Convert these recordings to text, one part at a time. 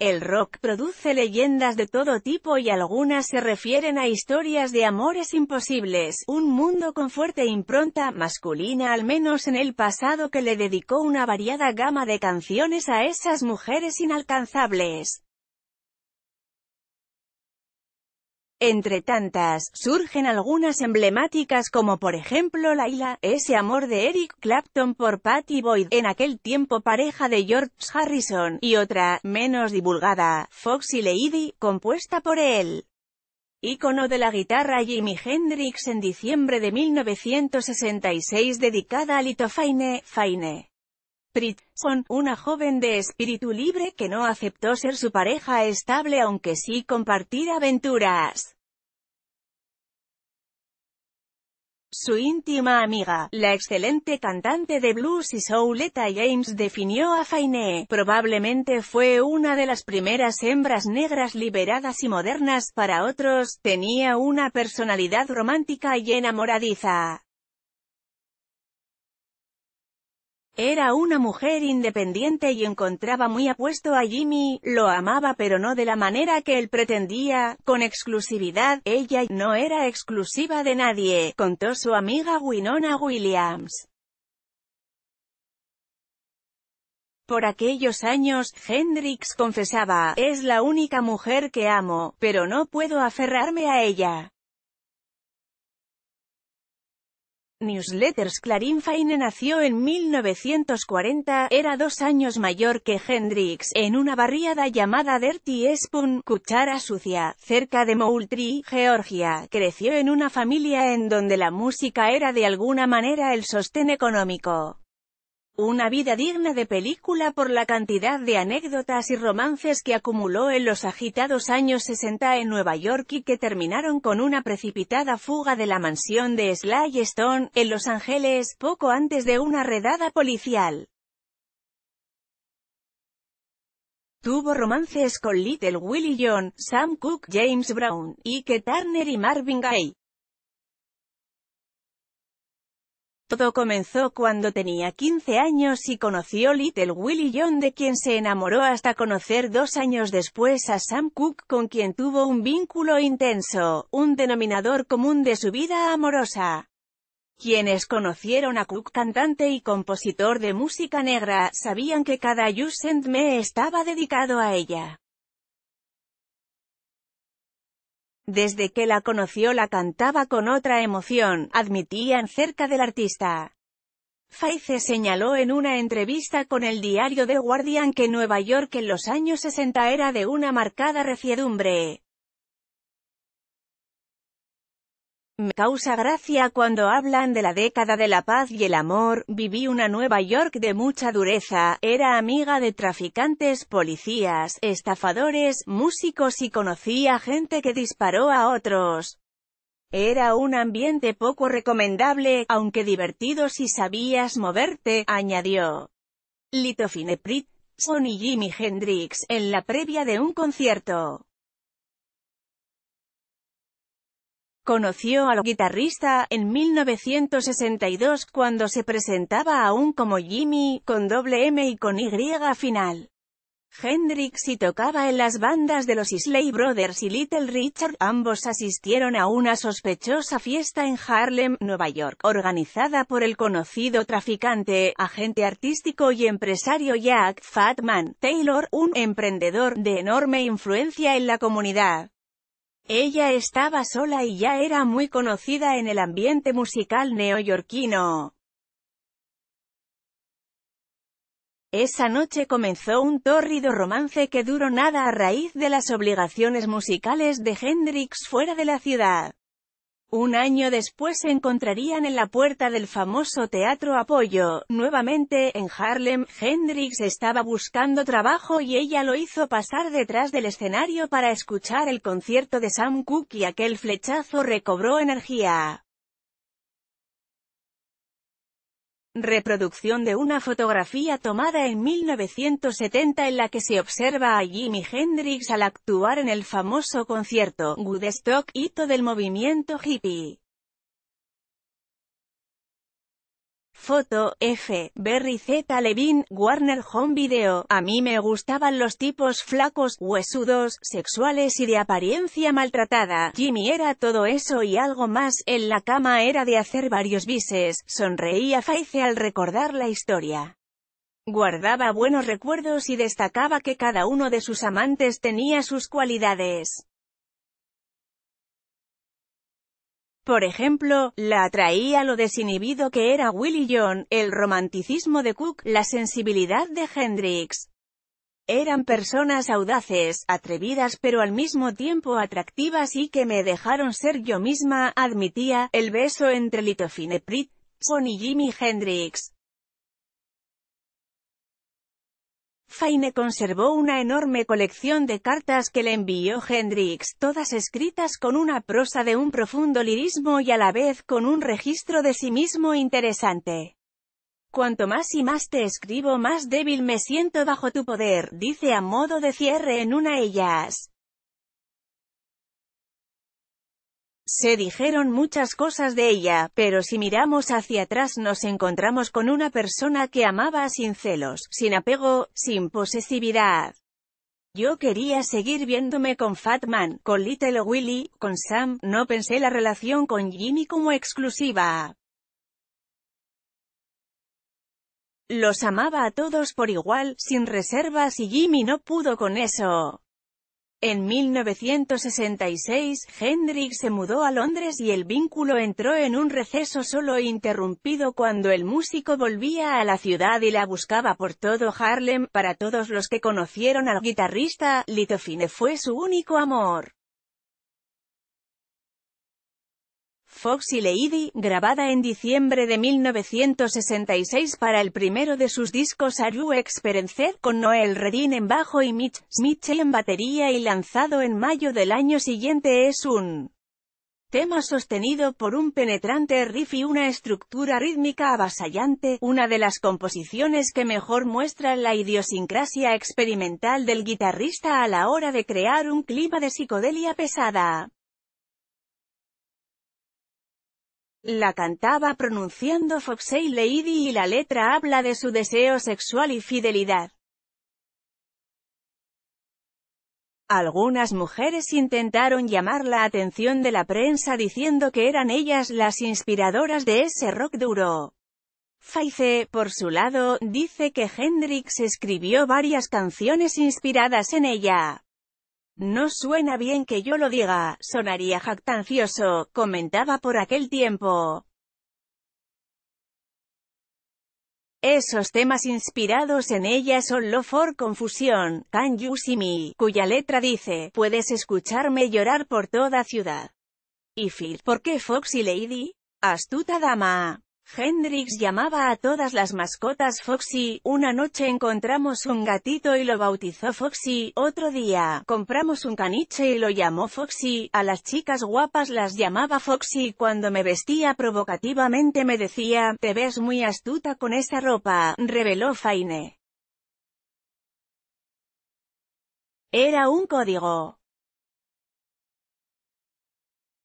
El rock produce leyendas de todo tipo y algunas se refieren a historias de amores imposibles, un mundo con fuerte impronta masculina al menos en el pasado que le dedicó una variada gama de canciones a esas mujeres inalcanzables. Entre tantas, surgen algunas emblemáticas como por ejemplo Laila, ese amor de Eric Clapton por Patty Boyd, en aquel tiempo pareja de George Harrison, y otra, menos divulgada, Foxy Lady, compuesta por él. Ícono de la guitarra Jimi Hendrix en diciembre de 1966 dedicada a Lito Faine, Faine una joven de espíritu libre que no aceptó ser su pareja estable aunque sí compartir aventuras. Su íntima amiga, la excelente cantante de blues y soul James definió a Fainé, probablemente fue una de las primeras hembras negras liberadas y modernas para otros, tenía una personalidad romántica y enamoradiza. Era una mujer independiente y encontraba muy apuesto a Jimmy, lo amaba pero no de la manera que él pretendía, con exclusividad, ella no era exclusiva de nadie, contó su amiga Winona Williams. Por aquellos años, Hendrix confesaba, es la única mujer que amo, pero no puedo aferrarme a ella. Newsletters Clarín Faine nació en 1940, era dos años mayor que Hendrix, en una barriada llamada Dirty Spoon, cuchara sucia, cerca de Moultrie, Georgia. Creció en una familia en donde la música era de alguna manera el sostén económico. Una vida digna de película por la cantidad de anécdotas y romances que acumuló en los agitados años 60 en Nueva York y que terminaron con una precipitada fuga de la mansión de Sly Stone, en Los Ángeles, poco antes de una redada policial. Tuvo romances con Little Willie John, Sam Cooke, James Brown, Ike Turner y Marvin Gaye. Todo comenzó cuando tenía 15 años y conoció Little Willie John de quien se enamoró hasta conocer dos años después a Sam Cooke con quien tuvo un vínculo intenso, un denominador común de su vida amorosa. Quienes conocieron a Cook cantante y compositor de música negra, sabían que cada You Me estaba dedicado a ella. Desde que la conoció la cantaba con otra emoción, admitían cerca del artista. Faice señaló en una entrevista con el diario The Guardian que Nueva York en los años 60 era de una marcada reciedumbre. Me causa gracia cuando hablan de la década de la paz y el amor, viví una Nueva York de mucha dureza, era amiga de traficantes, policías, estafadores, músicos y conocía gente que disparó a otros. Era un ambiente poco recomendable, aunque divertido si sabías moverte, añadió. Litofine son y Jimi Hendrix, en la previa de un concierto. Conoció al guitarrista en 1962 cuando se presentaba aún como Jimmy, con doble M y con Y final. Hendrix y tocaba en las bandas de los Isley Brothers y Little Richard. Ambos asistieron a una sospechosa fiesta en Harlem, Nueva York, organizada por el conocido traficante, agente artístico y empresario Jack Fatman Taylor, un emprendedor de enorme influencia en la comunidad. Ella estaba sola y ya era muy conocida en el ambiente musical neoyorquino. Esa noche comenzó un tórrido romance que duró nada a raíz de las obligaciones musicales de Hendrix fuera de la ciudad. Un año después se encontrarían en la puerta del famoso Teatro Apollo, nuevamente, en Harlem. Hendrix estaba buscando trabajo y ella lo hizo pasar detrás del escenario para escuchar el concierto de Sam Cooke y aquel flechazo recobró energía. Reproducción de una fotografía tomada en 1970 en la que se observa a Jimi Hendrix al actuar en el famoso concierto Woodstock, hito del movimiento hippie. Foto, F. Berry Z. Levin, Warner Home Video. A mí me gustaban los tipos flacos, huesudos, sexuales y de apariencia maltratada. Jimmy era todo eso y algo más. En la cama era de hacer varios bises. Sonreía Faice al recordar la historia. Guardaba buenos recuerdos y destacaba que cada uno de sus amantes tenía sus cualidades. Por ejemplo, la atraía lo desinhibido que era Willie John, el romanticismo de Cook, la sensibilidad de Hendrix. Eran personas audaces, atrevidas pero al mismo tiempo atractivas y que me dejaron ser yo misma, admitía, el beso entre Litofine Prit, Son y Jimi Hendrix. Faine conservó una enorme colección de cartas que le envió Hendrix, todas escritas con una prosa de un profundo lirismo y a la vez con un registro de sí mismo interesante. Cuanto más y más te escribo más débil me siento bajo tu poder, dice a modo de cierre en una ellas. Se dijeron muchas cosas de ella, pero si miramos hacia atrás nos encontramos con una persona que amaba sin celos, sin apego, sin posesividad. Yo quería seguir viéndome con Fatman, con Little Willy, con Sam, no pensé la relación con Jimmy como exclusiva. Los amaba a todos por igual, sin reservas y Jimmy no pudo con eso. En 1966, Hendrix se mudó a Londres y el vínculo entró en un receso solo interrumpido cuando el músico volvía a la ciudad y la buscaba por todo Harlem. Para todos los que conocieron al guitarrista, Litofine fue su único amor. Fox y Lady, grabada en diciembre de 1966 para el primero de sus discos Are You con Noel Redin en bajo y Mitch Smith en batería y lanzado en mayo del año siguiente es un tema sostenido por un penetrante riff y una estructura rítmica avasallante, una de las composiciones que mejor muestra la idiosincrasia experimental del guitarrista a la hora de crear un clima de psicodelia pesada. La cantaba pronunciando Foxey Lady y la letra habla de su deseo sexual y fidelidad. Algunas mujeres intentaron llamar la atención de la prensa diciendo que eran ellas las inspiradoras de ese rock duro. Faize, por su lado, dice que Hendrix escribió varias canciones inspiradas en ella. No suena bien que yo lo diga, sonaría jactancioso, comentaba por aquel tiempo. Esos temas inspirados en ella son Love for Confusión, Can You See Me, cuya letra dice, puedes escucharme llorar por toda ciudad. Y Phil, ¿por qué Foxy Lady? Astuta dama. Hendrix llamaba a todas las mascotas Foxy, una noche encontramos un gatito y lo bautizó Foxy, otro día, compramos un caniche y lo llamó Foxy, a las chicas guapas las llamaba Foxy, cuando me vestía provocativamente me decía, te ves muy astuta con esa ropa, reveló Faine. Era un código.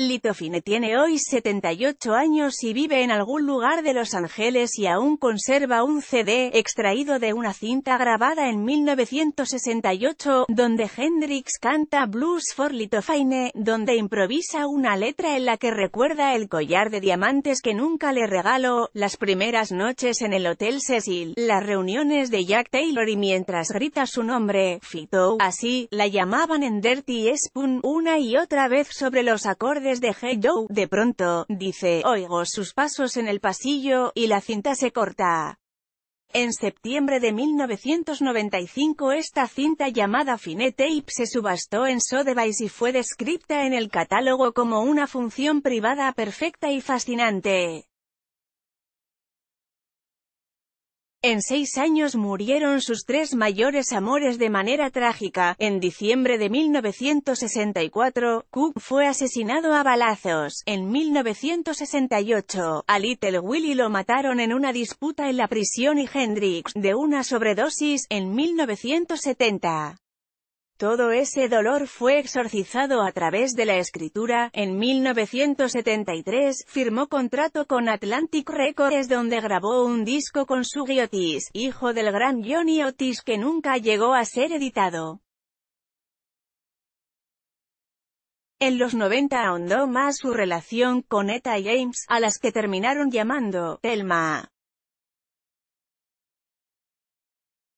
Litofine tiene hoy 78 años y vive en algún lugar de Los Ángeles y aún conserva un CD, extraído de una cinta grabada en 1968, donde Hendrix canta Blues for Litofine, donde improvisa una letra en la que recuerda el collar de diamantes que nunca le regaló, las primeras noches en el Hotel Cecil, las reuniones de Jack Taylor y mientras grita su nombre, Fito, así, la llamaban en Dirty Spoon, una y otra vez sobre los acordes de hey De pronto, dice, oigo sus pasos en el pasillo, y la cinta se corta. En septiembre de 1995 esta cinta llamada Fine Tape se subastó en Sotheby's y fue descrita en el catálogo como una función privada perfecta y fascinante. En seis años murieron sus tres mayores amores de manera trágica. En diciembre de 1964, Cook fue asesinado a balazos. En 1968, a Little Willy lo mataron en una disputa en la prisión y Hendrix, de una sobredosis, en 1970. Todo ese dolor fue exorcizado a través de la escritura. En 1973, firmó contrato con Atlantic Records donde grabó un disco con Sugi Otis, hijo del gran Johnny Otis que nunca llegó a ser editado. En los 90 ahondó más su relación con Etta James, a las que terminaron llamando Thelma.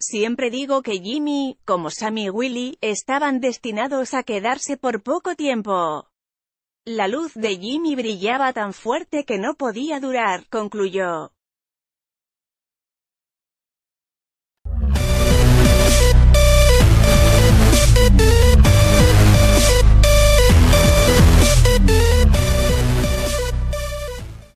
Siempre digo que Jimmy, como Sammy y Willy, estaban destinados a quedarse por poco tiempo. La luz de Jimmy brillaba tan fuerte que no podía durar, concluyó.